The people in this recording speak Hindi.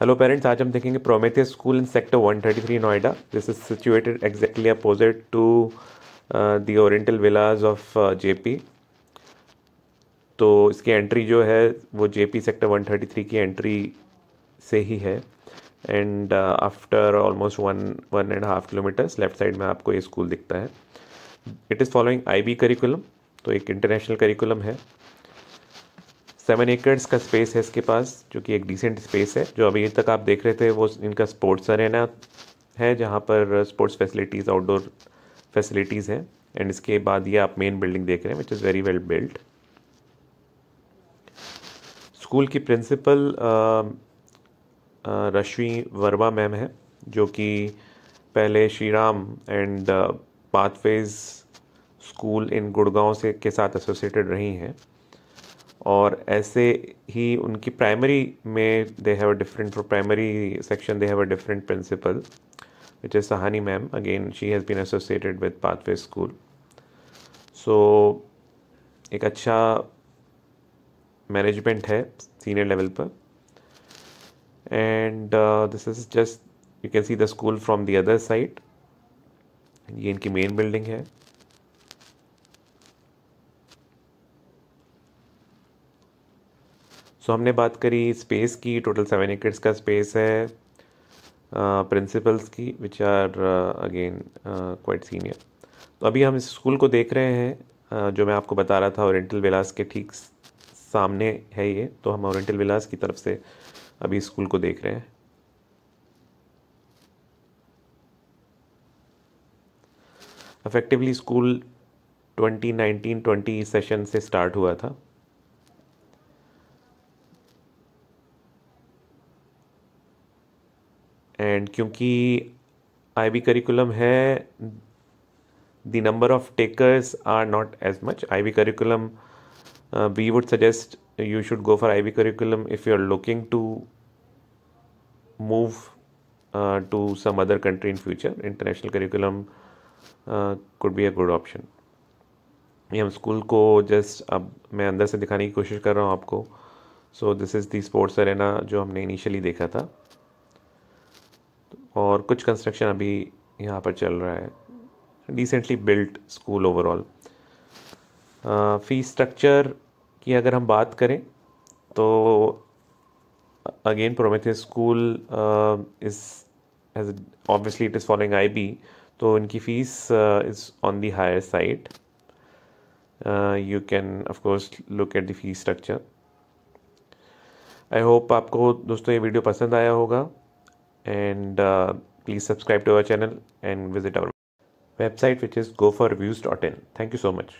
हेलो पेरेंट्स आज हम देखेंगे Prometheus school in sector 133 Noida this is situated exactly opposite to the oriental village of JP तो इसकी एंट्री जो है वो जेपी सेक्टर 133 की एंट्री से ही है and after almost one one and half kilometres left side में आपको ये स्कूल दिखता है it is following I curriculum तो एक इंटरनेशनल करिकुलम है सेवन एकर्स का स्पेस है इसके पास जो कि एक डिसेंट स्पेस है जो अभी तक आप देख रहे थे वो इनका स्पोर्ट्स अरेना है जहाँ पर स्पोर्ट्स फैसिलिटीज़ आउटडोर फैसिलिटीज़ हैं एंड इसके बाद ये आप मेन बिल्डिंग देख रहे हैं which is very well built school की प्रिंसिपल रश्मि वर्मा मैम है जो कि पहले Shri Ram and Pathways school in Gurgaon से के साथ एसोसिएटेड रही हैं और ऐसे ही उनकी प्राइमरी में they have a different for primary section they have a different principal which is Sahani ma'am again she has been associated with Pathway school so एक अच्छा मैनेजमेंट है सीनियर लेवल पर and this is just you can see the school from the other side ये इनकी मेन बिल्डिंग है सो हमने बात करी स्पेस की टोटल सेवन एकर्स का स्पेस है प्रिंसिपल्स uh, की which are again quite senior तो अभी हम इस स्कूल को देख रहे हैं uh, जो मैं आपको बता रहा था ओरिएंटल विलास के ठीक सामने है ये तो हम ओरिएंटल विलास की तरफ से अभी स्कूल को देख रहे हैं अफेक्टिवली स्कूल 2019-20 सेशन से स्टार्ट हुआ था एंड क्योंकि आई आईबी करिकुलम है the number of takers are not as much I IB curriculum we would suggest you should go for I IB curriculum if you are looking to move to some other country in future international curriculum could be a good option ये हम स्कूल को जस्ट अब मैं अंदर से दिखाने की कोशिश कर रहा हूँ आपको so this is the sports arena जो हमने इनिशियली देखा था और कुछ कंस्ट्रक्शन अभी यहाँ पर चल रहा है decently built school overall fees structure की अगर हम बात करें तो again Prometh school is as obviously it is following I B तो इनकी fees is on the higher side you can of course look at the fees structure I hope आपको दोस्तों ये वीडियो पसंद आया होगा and uh, please subscribe to our channel and visit our website which is goforviews.in. Thank you so much.